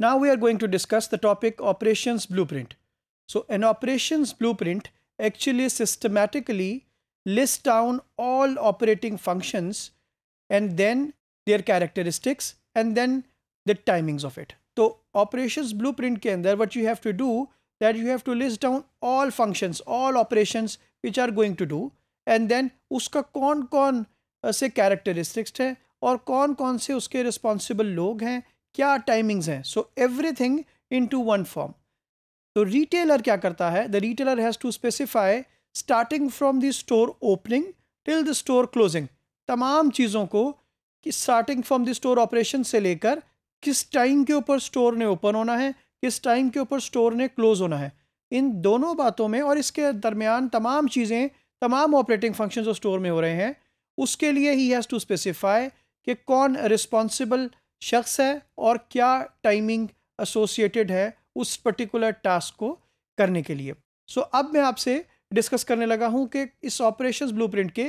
Now we are going to discuss the topic operations blueprint. So an operations blueprint actually systematically lists down all operating functions and then their characteristics and then the timings of it. So operations blueprint ke अंदर what you have to do that you have to list down all functions, all operations which are going to do and then उसका कौन कौन से characteristics है और कौन कौन से उसके responsible लोग हैं क्या टाइमिंग्स हैं so everything into one form तो रिटेलर क्या करता है the retailer has to specify starting from the store opening till the store closing तमाम चीज़ों को कि starting from the store operation से लेकर किस टाइम के ऊपर स्टोर ने ओपन होना है किस टाइम के ऊपर स्टोर ने क्लोज होना है इन दोनों बातों में और इसके दरमियान तमाम चीज़ें तमाम ऑपरेटिंग फंक्शन जो स्टोर में हो रहे हैं उसके लिए ही हैज़ टू स्पेसिफाई कि कौन रिस्पॉन्सिबल शख्स है और क्या टाइमिंग एसोसिएटेड है उस पर्टिकुलर टास्क को करने के लिए सो so, अब मैं आपसे डिस्कस करने लगा हूँ कि इस ऑपरेशन ब्लूप्रिंट के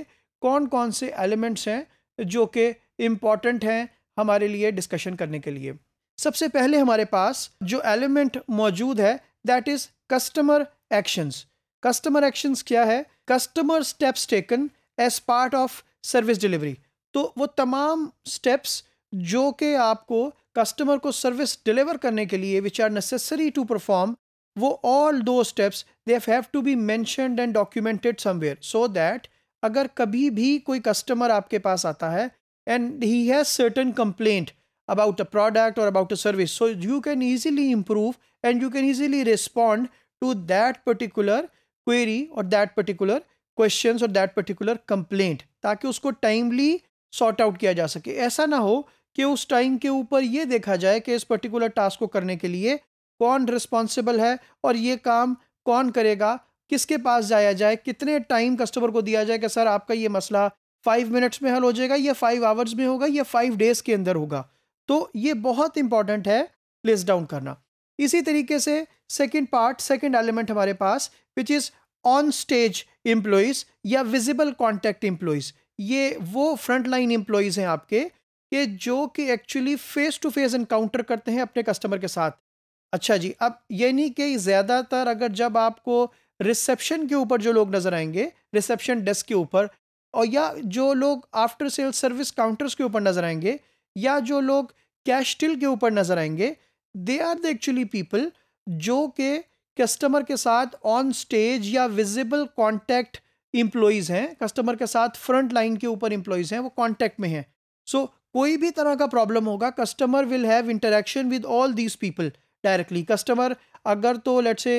कौन कौन से एलिमेंट्स हैं जो कि इम्पॉर्टेंट हैं हमारे लिए डिस्कशन करने के लिए सबसे पहले हमारे पास जो एलिमेंट मौजूद है that is customer actions customer actions क्या है customer steps taken as part of service delivery तो वो तमाम स्टेप्स जो कि आपको कस्टमर को सर्विस डिलीवर करने के लिए which are necessary to perform वो all those steps they have to be mentioned and documented somewhere so that अगर कभी भी कोई कस्टमर आपके पास आता है and he has certain complaint about a product और about a service so you can easily improve and you can easily respond to that particular query और दैट पर्टिकुलर क्वेश्चन और दैट पर्टिकुलर कंप्लेंट ताकि उसको timely sort out किया जा सके ऐसा ना हो कि उस टाइम के ऊपर ये देखा जाए कि इस पर्टिकुलर टास्क को करने के लिए कौन रिस्पॉन्सिबल है और ये काम कौन करेगा किसके पास जाया जाए कितने टाइम कस्टमर को दिया जाए कि सर आपका ये मसला फाइव मिनट्स में हल हो जाएगा या फाइव आवर्स में होगा या फाइव डेज के अंदर होगा तो ये बहुत इंपॉर्टेंट है लिस्ट डाउन करना इसी तरीके से सेकेंड पार्ट सेकेंड एलिमेंट हमारे पास which is on stage employees या विजिबल कॉन्टैक्ट एम्प्लॉयज़ ये वो फ्रंट लाइन एम्प्लॉयज़ हैं आपके कि जो कि actually face to face encounter करते हैं अपने कस्टमर के साथ अच्छा जी अब ये नहीं कि ज़्यादातर अगर जब आपको रिसेप्शन के ऊपर जो लोग नज़र आएंगे रिसेप्शन डेस्क के ऊपर और या जो लोग आफ्टर सेल सर्विस काउंटर्स के ऊपर नज़र आएंगे या जो लोग कैश टिल के ऊपर नज़र आएंगे they are the actually people जो के कस्टमर के साथ ऑन स्टेज या विजिबल कॉन्टैक्ट एम्प्लॉयज़ हैं कस्टमर के साथ फ्रंट लाइन के ऊपर एम्प्लॉयज़ हैं वो कॉन्टैक्ट में हैं सो so, कोई भी तरह का प्रॉब्लम होगा customer will have interaction with all these people directly customer अगर तो लेट से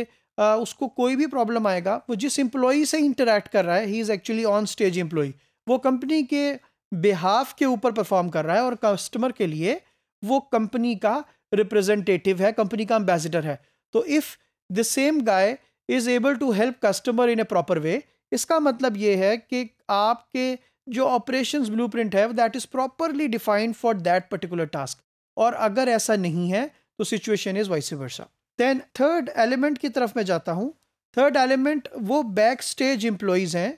उसको कोई भी प्रॉब्लम आएगा वो जिस एम्प्लॉई से इंटरेक्ट कर रहा है he is actually on stage employee वो कंपनी के बिहाफ के ऊपर परफॉर्म कर रहा है और कस्टमर के लिए वो कंपनी का रिप्रेजेंटेटिव है कंपनी का एम्बेसडर है तो if the same guy is able to help customer in a proper way इसका मतलब ये है कि आपके जो ऑपरेशन ब्लू है that is properly defined for that particular task और अगर ऐसा नहीं है तो situation is vice versa then third element की तरफ मैं जाता हूँ थर्ड एलिमेंट वो बैक स्टेज एम्प्लॉयज़ हैं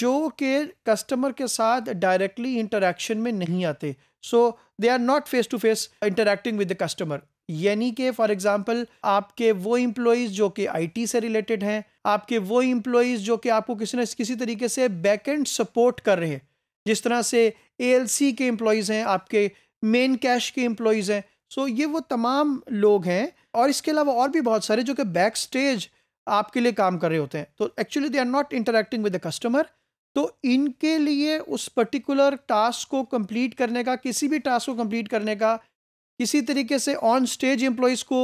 जो के कस्टमर के साथ डायरेक्टली इंटरेक्शन में नहीं आते so they are not face to face interacting with the customer यानी कि फॉर एग्जांपल आपके वो इम्प्लॉयज़ जो कि आईटी से रिलेटेड हैं आपके वो इम्प्लॉयज़ जो कि आपको किसी न किसी तरीके से बैकेंड सपोर्ट कर रहे हैं जिस तरह से ए के एम्प्लॉयज़ हैं आपके मेन कैश के एम्प्लॉयज़ हैं सो ये वो तमाम लोग हैं और इसके अलावा और भी बहुत सारे जो कि बैक स्टेज आपके लिए काम कर रहे होते हैं तो actually they are not interacting with the customer तो इनके लिए उस पर्टिकुलर टास्क को कंप्लीट करने का किसी भी टास्क को कंप्लीट करने का किसी तरीके से ऑन स्टेज एम्प्लॉयज़ को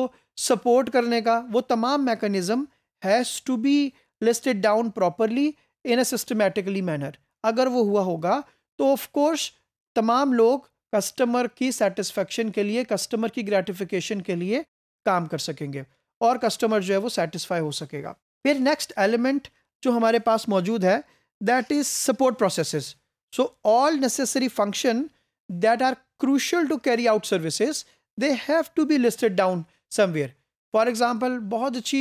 सपोर्ट करने का वो तमाम mechanism has to be listed down properly in a systematically manner अगर वो हुआ होगा तो ऑफकोर्स तमाम लोग कस्टमर की सेटिस्फेक्शन के लिए कस्टमर की ग्रेटिफिकेशन के लिए काम कर सकेंगे और कस्टमर जो है वो सेटिस्फाई हो सकेगा फिर नेक्स्ट एलिमेंट जो हमारे पास मौजूद है that is support processes so all necessary function that are crucial to carry out services they have to be listed down somewhere for example बहुत अच्छी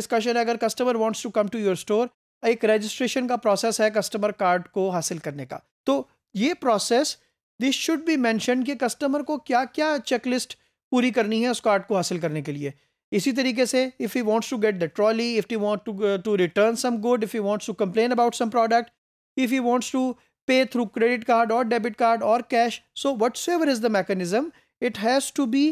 डिस्कशन है अगर customer wants to come to your store एक registration का process है customer card को हासिल करने का तो ये process this should be mention कि कस्टमर को क्या क्या चेकलिस्ट पूरी करनी है उस कार्ड को हासिल करने के लिए इसी तरीके से if you wants to get the trolley if you want to to return some good if you wants to complain about some product if you wants to pay through credit card और debit card और cash so whatsoever is the mechanism it has to be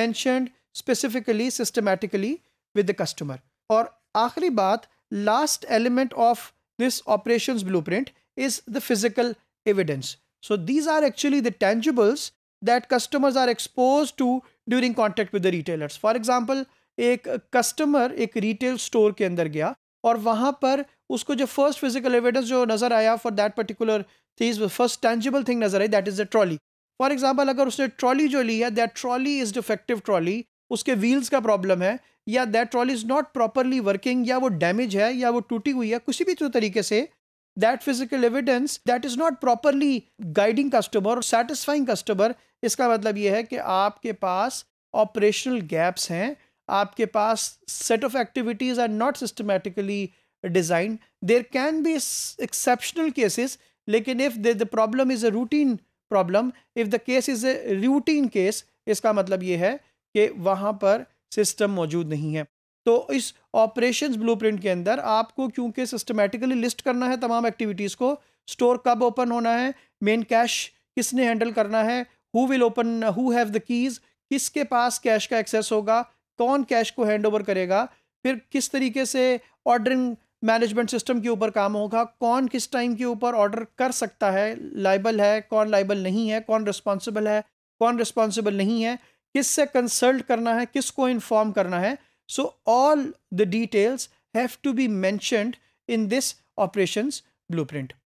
mentioned specifically systematically with the customer और आखिरी बात last element of this operations blueprint is the physical evidence. So these are actually the tangibles that customers are exposed to during contact with the retailers. For example, एक customer एक retail store के अंदर गया और वहाँ पर उसको जो फर्स्ट फिजिकल एविडेंस जो नज़र आया for that particular thing first tangible thing नज़र आई that is a trolley for example अगर उसने ट्रॉली जो ली है that trolley is defective trolley उसके व्हील्स का प्रॉब्लम है या that trolley is not properly working या वो डैमेज है या वो टूटी हुई है किसी भी तो तरीके से that physical evidence that is not properly guiding customer और सेटिस्फाइंग कस्टमर इसका मतलब ये है कि आपके पास ऑपरेशनल गैप्स हैं आपके पास set of activities are not systematically design there can be exceptional cases लेकिन if the problem is a routine problem if the case is a routine case इसका मतलब ये है कि वहाँ पर सिस्टम मौजूद नहीं है तो इस ऑपरेशंस ब्लूप्रिंट के अंदर आपको क्योंकि सिस्टमेटिकली लिस्ट करना है तमाम एक्टिविटीज़ को स्टोर कब ओपन होना है मेन कैश किसने हैंडल करना है who will open who have the keys किसके पास कैश का एक्सेस होगा कौन कैश को हैंड ओवर करेगा फिर किस तरीके से ऑर्डरिंग मैनेजमेंट सिस्टम के ऊपर काम होगा कौन किस टाइम के ऊपर ऑर्डर कर सकता है लाइबल है कौन लाइबल नहीं है कौन रिस्पॉन्सिबल है कौन रिस्पॉन्सिबल नहीं है किस से कंसल्ट करना है किसको इन्फॉर्म करना है so all the details have to be mentioned in this operation blue print